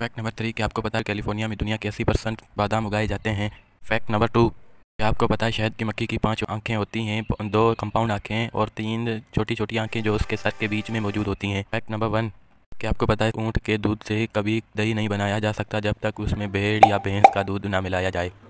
fact number three क्या आपको पता है कैलिफोर्निया में दुनिया के अस्सी परसेंट बादाम उगाए जाते हैं फैक्ट नंबर टू क्या आपको पता है शहद की मक्खी की पांच आंखें होती हैं दो कंपाउंड आंखें और तीन छोटी छोटी आंखें जो उसके सर के बीच में मौजूद होती हैं फैक्ट नंबर वन क्या आपको पता है ऊँट के दूध से कभी दही नहीं बनाया जा सकता जब तक उसमें भेड़ या भैंस का दूध ना मिलाया जाए